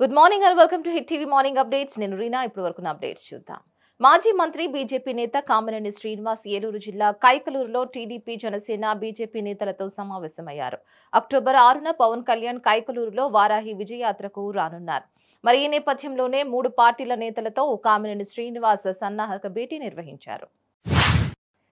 good morning and welcome to Hit TV morning updates నేను రీనా ఇప్పుడు వరకు అప్డేట్స్ చూద్దాం మాజీ మంత్రి బీజేపీ నేత కామరెడ్డి శ్రీనివాస్ ఏలూరు జిల్లా కైకలూరులో టీడీపీ జనసేన బీజేపీ నేతలతో సమావేశమయ్యారు అక్టోబర్ ఆరున పవన్ కళ్యాణ్ కైకలూరులో వారాహి విజయయాత్రకు రానున్నారు మరి ఈ నేపథ్యంలోనే మూడు పార్టీల నేతలతో కామినేని శ్రీనివాస్ సన్నాహక భేటీ నిర్వహించారు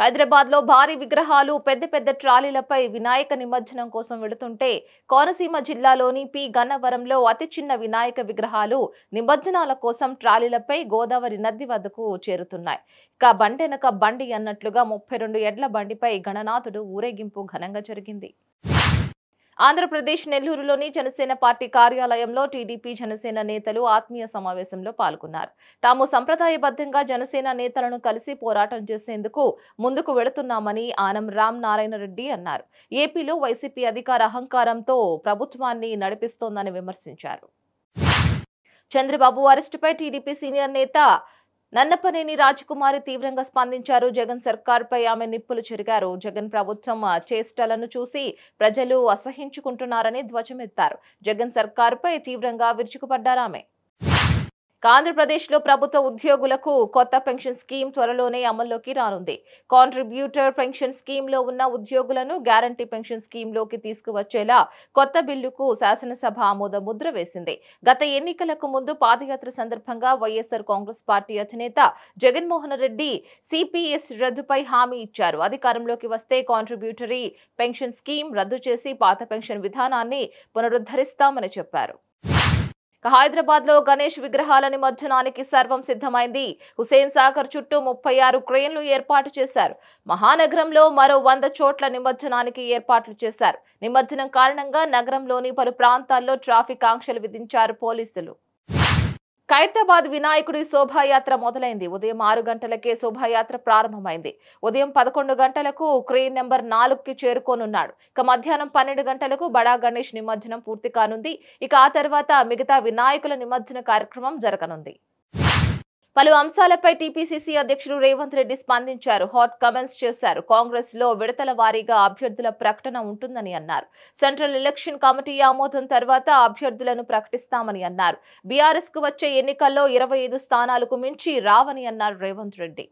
హైదరాబాద్ లో భారీ విగ్రహాలు పెద్ద పెద్ద ట్రాలీలపై వినాయక నిమజ్జనం కోసం వెళుతుంటే కోనసీమ జిల్లాలోని పి గన్నవరంలో అతి చిన్న వినాయక విగ్రహాలు నిమజ్జనాల కోసం ట్రాలీలపై గోదావరి నది వద్దకు చేరుతున్నాయి ఇక బండెనక బండి అన్నట్లుగా ముప్పై రెండు ఎడ్ల బండిపై గణనాథుడు ఊరేగింపు ఘనంగా జరిగింది ఆంధ్రప్రదేశ్ నెల్లూరులోని జనసేన పార్టీ కార్యాలయంలో టీడీపీ జనసేన నేతలు ఆత్మీయ సమావేశంలో పాల్గొన్నారు తాము సంప్రదాయబద్ధంగా జనసేన నేతలను కలిసి పోరాటం చేసేందుకు ముందుకు వెళుతున్నామని ఆనం రామ్ నారాయణ రెడ్డి అన్నారు ఏపీలో వైసీపీ అధికార అహంకారంతో ప్రభుత్వాన్ని నడిపిస్తోందని విమర్శించారు చంద్రబాబు అరెస్టుపై టీడీపీ సీనియర్ నేత నన్నపనేని రాజకుమారి తీవ్రంగా స్పందించారు జగన్ సర్కార్పై ఆమె నిప్పులు చెరిగారు జగన్ ప్రభుత్వం చేష్టలను చూసి ప్రజలు అసహించుకుంటున్నారని ధ్వజమెత్తారు జగన్ సర్కార్పై తీవ్రంగా విరుచుకుపడ్డారు ఆమె ఆంధ్రప్రదేశ్లో ప్రభుత్వ ఉద్యోగులకు కొత్త పెన్షన్ స్కీమ్ త్వరలోనే అమల్లోకి రానుంది కాంట్రిబ్యూటర్ పెన్షన్ స్కీమ్లో ఉన్న ఉద్యోగులను గ్యారంటీ పెన్షన్ స్కీమ్లోకి తీసుకువచ్చేలా కొత్త బిల్లుకు శాసనసభ ఆమోద ముద్ర వేసింది గత ఎన్నికలకు ముందు పాదయాత్ర సందర్భంగా వైఎస్ఆర్ కాంగ్రెస్ పార్టీ అధినేత జగన్మోహన్ రెడ్డి సిపిఎస్ రద్దుపై హామీ ఇచ్చారు అధికారంలోకి వస్తే కాంట్రిబ్యూటరీ పెన్షన్ స్కీమ్ రద్దు చేసి పాత పెన్షన్ విధానాన్ని పునరుద్ధరిస్తామని చెప్పారు హైదరాబాద్ లో గణేష్ విగ్రహాల నిమజ్జనానికి సర్వం సిద్ధమైంది హుసేన్ సాగర్ చుట్టూ ముప్పై ఆరు క్రేన్లు ఏర్పాటు చేశారు మహానగరంలో మరో వంద చోట్ల నిమజ్జనానికి ఏర్పాట్లు చేశారు నిమజ్జనం కారణంగా నగరంలోని పలు ప్రాంతాల్లో ట్రాఫిక్ ఆంక్షలు విధించారు పోలీసులు ఖైరతాబాద్ వినాయకుడి శోభాయాత్ర మొదలైంది ఉదయం ఆరు గంటలకే శోభాయాత్ర ప్రారంభమైంది ఉదయం పదకొండు గంటలకు క్రెయిన్ నెంబర్ నాలుగుకి చేరుకోనున్నాడు ఇక మధ్యాహ్నం పన్నెండు గంటలకు బడా గణేష్ నిమజ్జనం పూర్తి కానుంది ఇక ఆ తర్వాత మిగతా వినాయకుల నిమజ్జన కార్యక్రమం జరగనుంది పలు అంశాలపై టీపీసీసీ అధ్యక్షుడు రేవంత్ రెడ్డి స్పందించారు హాట్ కమెంట్స్ చేశారు కాంగ్రెస్ లో విడతల వారీగా అభ్యర్థుల ప్రకటన ఉంటుందని అన్నారు సెంట్రల్ ఎలక్షన్ కమిటీ ఆమోదం తర్వాత అభ్యర్థులను ప్రకటిస్తామని అన్నారు బీఆర్ఎస్ కు వచ్చే ఎన్నికల్లో ఇరవై స్థానాలకు మించి రావని అన్నారు రేవంత్ రెడ్డి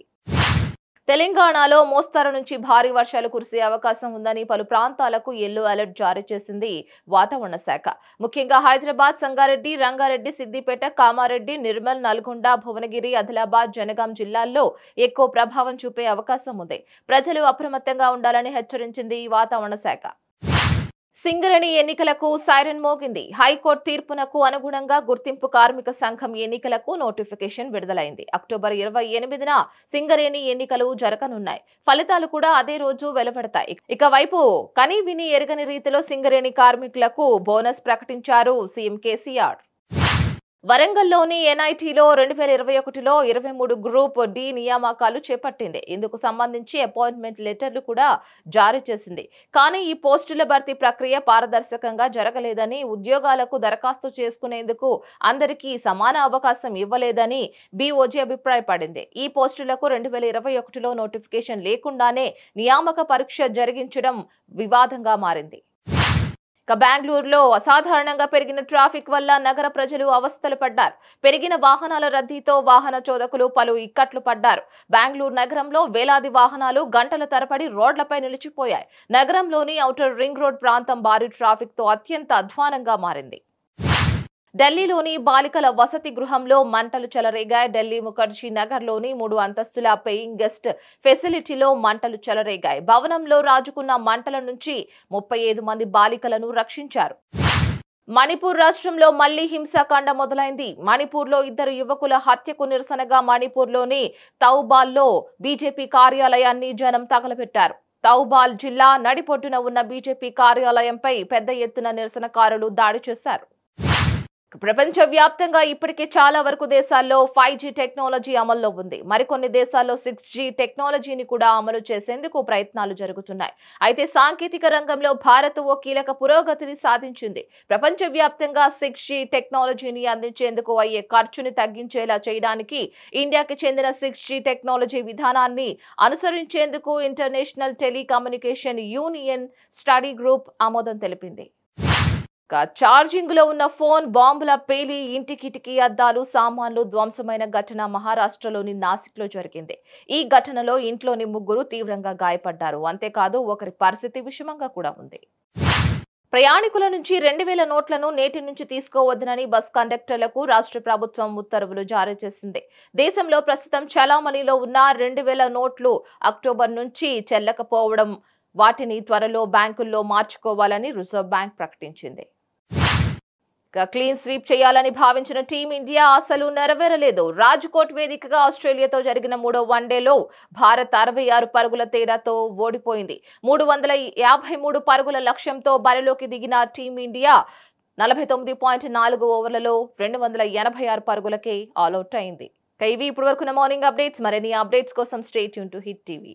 తెలంగాణలో మోస్తరు నుంచి భారీ వర్షాలు కురిసే అవకాశం ఉందని పలు ప్రాంతాలకు ఎల్లో అలర్ట్ జారీ చేసింది వాతావరణ శాఖ ముఖ్యంగా హైదరాబాద్ సంగారెడ్డి రంగారెడ్డి సిద్దిపేట కామారెడ్డి నిర్మల్ నల్గొండ భువనగిరి ఆదిలాబాద్ జనగాం జిల్లాల్లో ఎక్కువ ప్రభావం చూపే అవకాశం ఉంది ప్రజలు అప్రమత్తంగా ఉండాలని హెచ్చరించింది వాతావరణ శాఖ సింగరేణి ఎన్నికలకు సైరన్ మోగింది హైకోర్టు తీర్పునకు అనుగుణంగా గుర్తింపు కార్మిక సంఘం ఎన్నికలకు నోటిఫికేషన్ విడుదలైంది అక్టోబర్ ఇరవై ఎనిమిదిన సింగరేణి ఎన్నికలు జరగనున్నాయి ఫలితాలు కూడా అదే రోజు వెలువడతాయి ఇక వైపు కనీ విని ఎరగని రీతిలో సింగరేణి కార్మికులకు బోనస్ ప్రకటించారు సీఎం కేసీఆర్ వరంగల్లోని ఎన్ఐటీలో రెండు వేల ఇరవై ఒకటిలో ఇరవై మూడు గ్రూప్ డి నియామకాలు చేపట్టింది ఇందుకు సంబంధించి అపాయింట్మెంట్ లెటర్లు కూడా జారీ చేసింది కానీ ఈ పోస్టుల భర్తీ ప్రక్రియ పారదర్శకంగా జరగలేదని ఉద్యోగాలకు దరఖాస్తు చేసుకునేందుకు అందరికీ సమాన అవకాశం ఇవ్వలేదని బీఓజీ అభిప్రాయపడింది ఈ పోస్టులకు రెండు వేల ఇరవై ఒకటిలో నోటిఫికేషన్ లేకుండానే నియామక పరీక్ష జరిగించడం వివాదంగా మారింది ఇక బెంగళూరులో అసాధారణంగా పెరిగిన ట్రాఫిక్ వల్ల నగర ప్రజలు అవస్థలు పడ్డారు పెరిగిన వాహనాల రద్దీతో వాహన చోదకులు పలు ఇక్కట్లు పడ్డారు బెంగళూరు నగరంలో వేలాది వాహనాలు గంటల తరపడి రోడ్లపై నిలిచిపోయాయి నగరంలోని ఔటర్ రింగ్ రోడ్ ప్రాంతం భారీ ట్రాఫిక్ తో అత్యంత అధ్వానంగా మారింది ఢిల్లీలోని బాలికల వసతి గృహంలో మంటలు చెలరేగాయి ఢిల్లీ ముఖర్జీ నగర్లోని మూడు అంతస్తుల పేయింగ్ గెస్ట్ ఫెసిలిటీలో మంటలు చెలరేగాయి భవనంలో రాజుకున్న మంటల నుంచి ముప్పై మంది బాలికలను రక్షించారు మణిపూర్ రాష్ట్రంలో మళ్లీ హింసాకాండ మొదలైంది మణిపూర్లో ఇద్దరు యువకుల హత్యకు నిరసనగా మణిపూర్లోని తౌబాల్లో బీజేపీ కార్యాలయాన్ని జనం తగలబెట్టారు తౌబాల్ జిల్లా నడిపొడ్డున ఉన్న బీజేపీ కార్యాలయంపై పెద్ద ఎత్తున నిరసనకారులు దాడి చేశారు ప్రపంచవ్యాప్తంగా ఇప్పటికే చాలా వరకు దేశాల్లో ఫైవ్ జీ టెక్నాలజీ అమల్లో ఉంది మరికొన్ని దేశాల్లో సిక్స్ జీ టెక్నాలజీని కూడా అమలు చేసేందుకు ప్రయత్నాలు జరుగుతున్నాయి అయితే సాంకేతిక రంగంలో భారత్ ఓ కీలక పురోగతిని సాధించింది ప్రపంచవ్యాప్తంగా సిక్స్ జీ టెక్నాలజీని అందించేందుకు అయ్యే ఖర్చుని తగ్గించేలా చేయడానికి ఇండియాకి చెందిన సిక్స్ జీ టెక్నాలజీ విధానాన్ని అనుసరించేందుకు International Telecommunication Union Study Group ఆమోదం తెలిపింది ఛార్జింగ్ లో ఉన్న ఫోన్ బాంబుల పేలి ఇంటి కిటికీ అద్దాలు సామాన్లు ధ్వంసమైన ఘటన మహారాష్ట్రలోని నాసిక్ లో జరిగింది ఈ ఘటనలో ఇంట్లోని ముగ్గురు తీవ్రంగా గాయపడ్డారు అంతేకాదు ఒకరి పరిస్థితి విషమంగా కూడా ఉంది ప్రయాణికుల నుంచి రెండు వేల నోట్లను నేటి నుంచి తీసుకోవద్దనని బస్ కండక్టర్లకు రాష్ట్ర ప్రభుత్వం ఉత్తర్వులు జారీ చేసింది దేశంలో ప్రస్తుతం చలామణిలో ఉన్న రెండు వేల నోట్లు అక్టోబర్ నుంచి చెల్లకపోవడం వాటిని త్వరలో బ్యాంకుల్లో మార్చుకోవాలని రిజర్వ్ బ్యాంక్ ప్రకటించింది క్లీన్ స్వీప్ చేయాలని భావించిన టీమిండియా అసలు నెరవేరలేదు రాజ్కోట్ వేదికగా ఆస్ట్రేలియాతో జరిగిన మూడో వన్డేలో భారత్ అరవై ఆరు పరుగుల తేడాతో ఓడిపోయింది మూడు వందల యాభై మూడు పరుగుల లక్ష్యంతో బరిలోకి దిగిన టీమిండియా నలభై తొమ్మిది పాయింట్ నాలుగు ఓవర్లలో రెండు వందల ఎనభై ఆరు పరుగులకే ఆల్అౌట్ అయింది ఇవి ఇప్పటి వరకు మార్నింగ్ అప్డేట్స్ మరిన్ని అప్డేట్స్ కోసం స్టేట్ యూన్ టు హిట్ టీవీ